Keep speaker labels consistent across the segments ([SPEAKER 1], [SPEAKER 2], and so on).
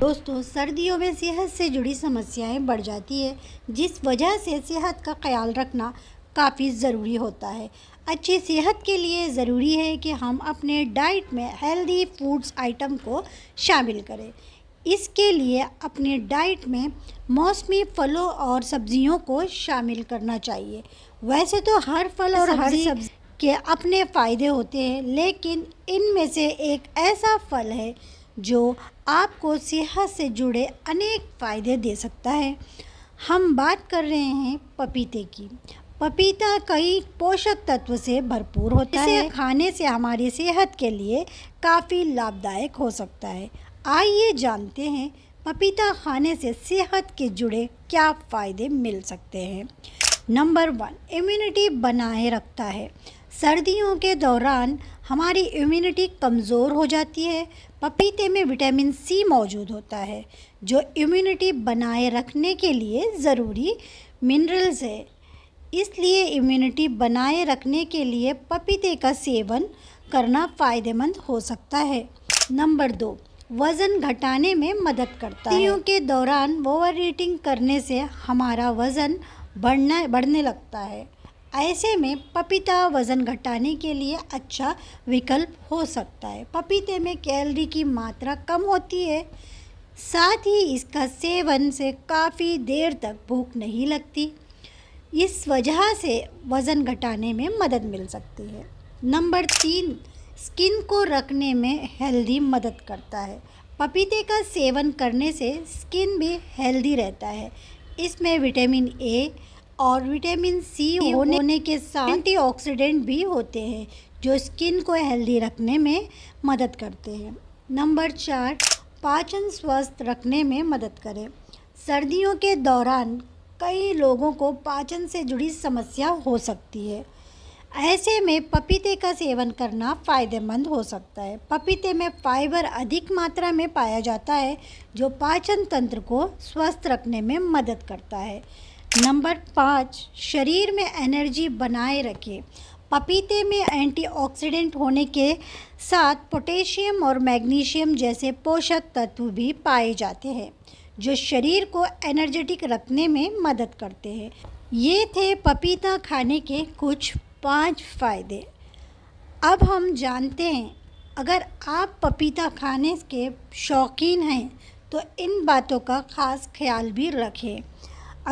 [SPEAKER 1] दोस्तों सर्दियों में सेहत से जुड़ी समस्याएं बढ़ जाती है जिस वजह से सेहत का ख्याल रखना काफ़ी ज़रूरी होता है अच्छी सेहत के लिए ज़रूरी है कि हम अपने डाइट में हेल्दी फूड्स आइटम को शामिल करें इसके लिए अपने डाइट में मौसमी फलों और सब्जियों को शामिल करना चाहिए वैसे तो हर फल और हर सब्जी के अपने फ़ायदे होते हैं लेकिन इनमें से एक ऐसा फल है जो आपको सेहत से जुड़े अनेक फ़ायदे दे सकता है हम बात कर रहे हैं पपीते की पपीता कई पोषक तत्व से भरपूर होता है खाने से हमारी सेहत के लिए काफ़ी लाभदायक हो सकता है आइए जानते हैं पपीता खाने से सेहत के जुड़े क्या फ़ायदे मिल सकते हैं नंबर वन इम्यूनिटी बनाए रखता है सर्दियों के दौरान हमारी इम्यूनिटी कमज़ोर हो जाती है पपीते में विटामिन सी मौजूद होता है जो इम्यूनिटी बनाए रखने के लिए ज़रूरी मिनरल्स है इसलिए इम्यूनिटी बनाए रखने के लिए पपीते का सेवन करना फ़ायदेमंद हो सकता है नंबर दो वज़न घटाने में मदद करता है के दौरान ओवर ईटिंग करने से हमारा वज़न बढ़ना बढ़ने लगता है ऐसे में पपीता वज़न घटाने के लिए अच्छा विकल्प हो सकता है पपीते में कैलोरी की मात्रा कम होती है साथ ही इसका सेवन से काफ़ी देर तक भूख नहीं लगती इस वजह से वज़न घटाने में मदद मिल सकती है नंबर तीन स्किन को रखने में हेल्दी मदद करता है पपीते का सेवन करने से स्किन भी हेल्दी रहता है इसमें विटामिन ए और विटामिन सी होने, होने के साथ एंटीऑक्सीडेंट भी होते हैं जो स्किन को हेल्दी रखने में मदद करते हैं नंबर चार पाचन स्वस्थ रखने में मदद करें सर्दियों के दौरान कई लोगों को पाचन से जुड़ी समस्या हो सकती है ऐसे में पपीते का सेवन करना फ़ायदेमंद हो सकता है पपीते में फाइबर अधिक मात्रा में पाया जाता है जो पाचन तंत्र को स्वस्थ रखने में मदद करता है नंबर पाँच शरीर में एनर्जी बनाए रखें पपीते में एंटीऑक्सीडेंट होने के साथ पोटेशियम और मैग्नीशियम जैसे पोषक तत्व भी पाए जाते हैं जो शरीर को एनर्जेटिक रखने में मदद करते हैं ये थे पपीता खाने के कुछ पांच फ़ायदे अब हम जानते हैं अगर आप पपीता खाने के शौकीन हैं तो इन बातों का ख़ास ख्याल भी रखें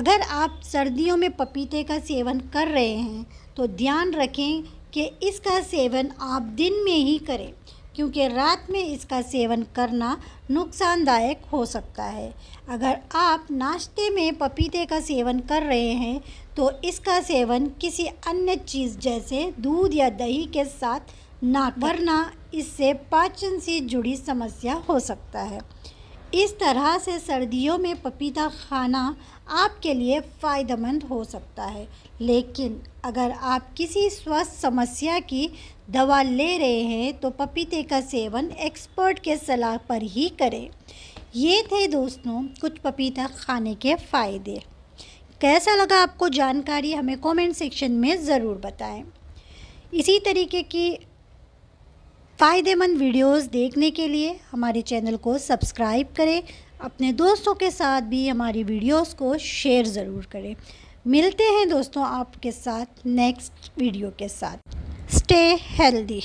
[SPEAKER 1] अगर आप सर्दियों में पपीते का सेवन कर रहे हैं तो ध्यान रखें कि इसका सेवन आप दिन में ही करें क्योंकि रात में इसका सेवन करना नुकसानदायक हो सकता है अगर आप नाश्ते में पपीते का सेवन कर रहे हैं तो इसका सेवन किसी अन्य चीज़ जैसे दूध या दही के साथ ना करना इससे पाचन से जुड़ी समस्या हो सकता है इस तरह से सर्दियों में पपीता खाना आपके लिए फ़ायदेमंद हो सकता है लेकिन अगर आप किसी स्वास्थ्य समस्या की दवा ले रहे हैं तो पपीते का सेवन एक्सपर्ट के सलाह पर ही करें ये थे दोस्तों कुछ पपीता खाने के फ़ायदे कैसा लगा आपको जानकारी हमें कमेंट सेक्शन में ज़रूर बताएं इसी तरीके की फ़ायदेमंद वीडियोस देखने के लिए हमारे चैनल को सब्सक्राइब करें अपने दोस्तों के साथ भी हमारी वीडियोस को शेयर ज़रूर करें मिलते हैं दोस्तों आपके साथ नेक्स्ट वीडियो के साथ स्टे हेल्दी